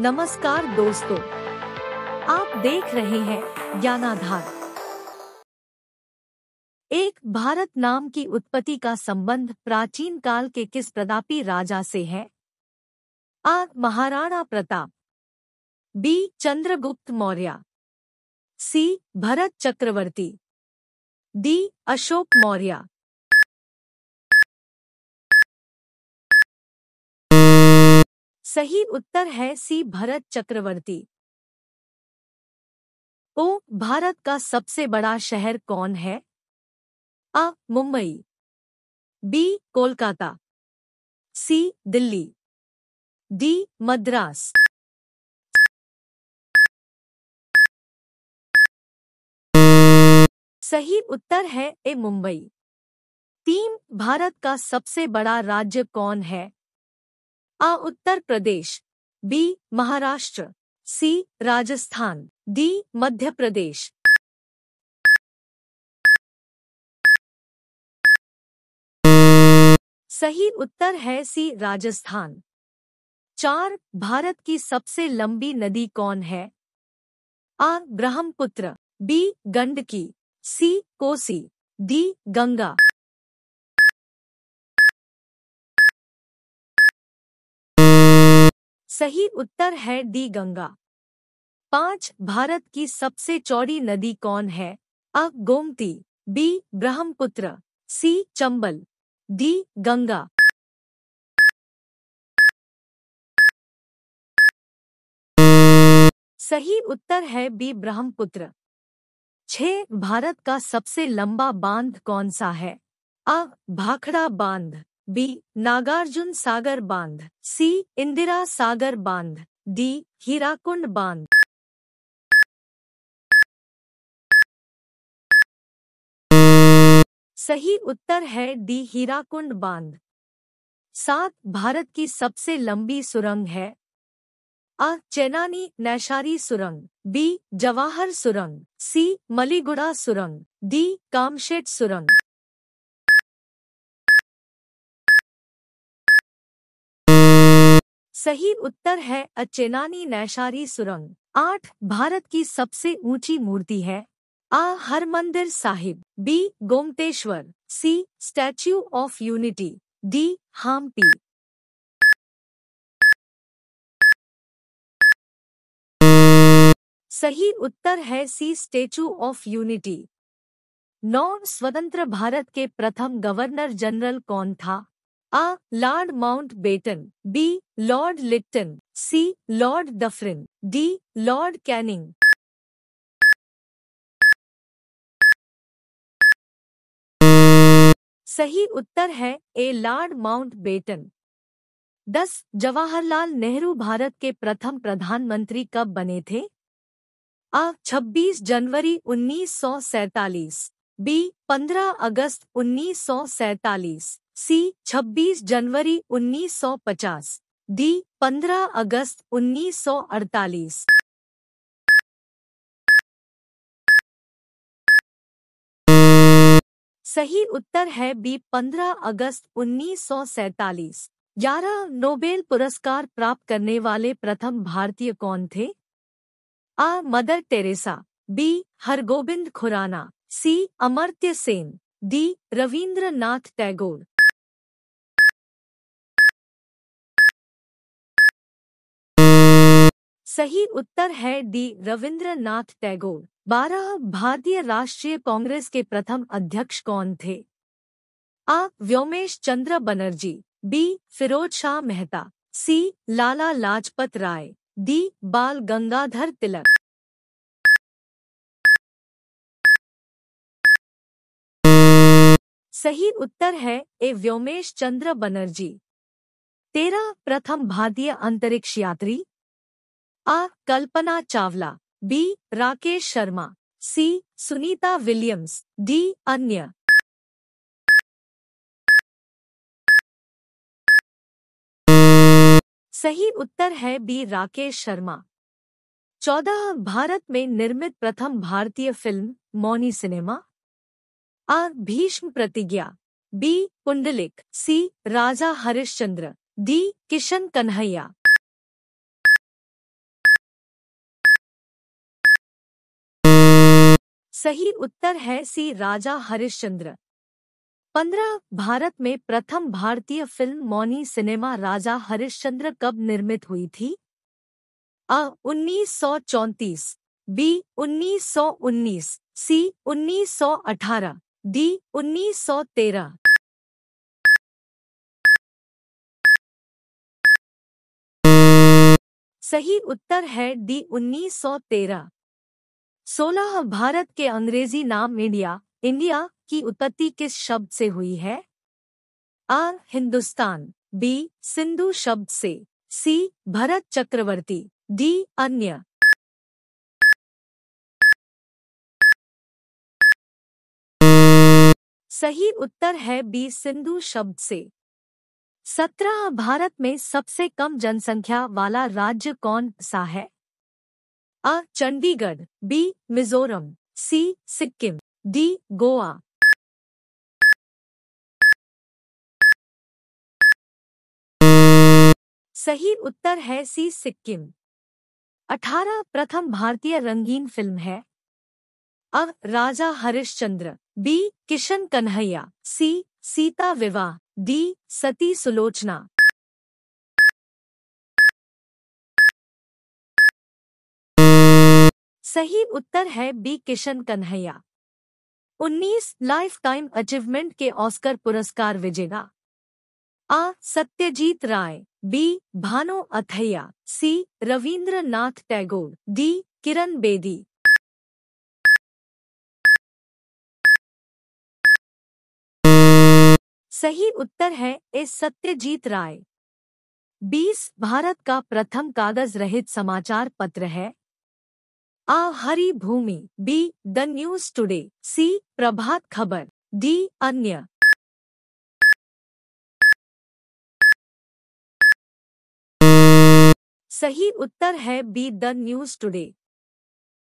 नमस्कार दोस्तों आप देख रहे हैं ज्ञानाधार एक भारत नाम की उत्पत्ति का संबंध प्राचीन काल के किस प्रतापी राजा से है A Maharana Pratap B Chandragupta Maurya C Bharat Chakravarti D Ashok Maurya सही उत्तर है सी भरत चक्रवर्ती ओ भारत का सबसे बड़ा शहर कौन है A Mumbai B Kolkata C Delhi D Madras सही उत्तर है ए मुंबई तीन भारत का सबसे बड़ा राज्य कौन है A Uttar Pradesh B Maharashtra C Rajasthan D Madhya Pradesh सही उत्तर है सी राजस्थान चार भारत की सबसे लंबी नदी कौन है A Brahmaputra B Gandaki C Kosi D Ganga सही उत्तर है डी गंगा पांच भारत की सबसे चौड़ी नदी कौन है A Gomti B Brahmaputra C Chambal D Ganga सही उत्तर है बी ब्रह्मपुत्र छ भारत का सबसे लंबा बांध कौन सा है अ भाखड़ा बांध बी नागार्जुन सागर बांध सी इंदिरा सागर बांध डी हीराकुंड बांध सही उत्तर है डी हीराकुंड बांध सात भारत की सबसे लंबी सुरंग है अ चेनानी नैशारी सुरंग बी जवाहर सुरंग सी मलीगुड़ा सुरंग डी कामशेट सुरंग सही उत्तर है अचेनानी नैशारी सुरंग आठ भारत की सबसे ऊंची मूर्ति है A Har Mandir Sahib B Gomateshwar C Statue of Unity D Hampi सही उत्तर है सी स्टेचू ऑफ यूनिटी नौ स्वतंत्र भारत के प्रथम गवर्नर जनरल कौन था Lord Mountbatten B Lord Lytton C Lord Dufferin D Lord Canning सही उत्तर है ए लॉर्ड माउंट बेटन दस जवाहरलाल नेहरू भारत के प्रथम प्रधानमंत्री कब बने थे अ 26 जनवरी 1947 बी 15 अगस्त 1947 सी 26 जनवरी 1950 डी 15 अगस्त 1948 सही उत्तर है बी 15 अगस्त 1947 ग्यारह नोबेल पुरस्कार प्राप्त करने वाले प्रथम भारतीय कौन थे A Mother Teresa B Hargobind Khorana C Amartya Sen D Rabindranath Tagore सही उत्तर है डी रविंद्रनाथ टैगोर बारह भारतीय राष्ट्रीय कांग्रेस के प्रथम अध्यक्ष कौन थे A Womesh Chandra Banerjee B Pherozeshah Mehta C Lala Lajpat Rai D Bal Gangadhar तिलक सही उत्तर है ए व्योमेश चंद्र बनर्जी तेरह प्रथम भारतीय अंतरिक्ष यात्री A Kalpana Chawla B Rakesh Sharma C Sunita Williams D अन्य सही उत्तर है बी राकेश शर्मा चौदह भारत में निर्मित प्रथम भारतीय फिल्म मौनी cinema A Bhishma Pratigya B Pundalik C Raja Harishchandra D Kishan Kanhaiya सही उत्तर है सी राजा हरिश्चंद्र पंद्रह भारत में प्रथम भारतीय फिल्म मौनी सिनेमा राजा हरिश्चंद्र कब निर्मित हुई थी अ उन्नीस सौ चौंतीस बी उन्नीस सौ उन्नीस सी उन्नीस सौ अठारह डी उन्नीस सौ तेरह सही उत्तर है डी उन्नीस सौ तेरह सोलह भारत के अंग्रेजी नाम इंडिया इंडिया की उत्पत्ति किस शब्द से हुई है आ हिंदुस्तान बी सिंधु शब्द से सी भरत चक्रवर्ती डी अन्य सही उत्तर है बी सिंधु शब्द से सत्रह भारत में सबसे कम जनसंख्या वाला राज्य कौन सा है अ Chandigarh B Mizoram C Sikkim D Goa सही उत्तर है सी सिक्किम 18 प्रथम भारतीय रंगीन फिल्म है अ Raja Harishchandra B Kishan Kanhaiya C Sita Vivah D Sati Sulochana सही उत्तर है B Kishan Kanhaiya 19 life time achievement के ऑस्कर पुरस्कार विजेगा आ Satyajit Ray B Bhanu Athaiya C Rabindranath Tagore D Kiran Bedi सही उत्तर है ए सत्यजीत राय 20 भारत का प्रथम कागज रहित समाचार पत्र है आ Haribhoomi B the news today C Prabhat Khabar D अन्य सही उत्तर है बी द न्यूज टुडे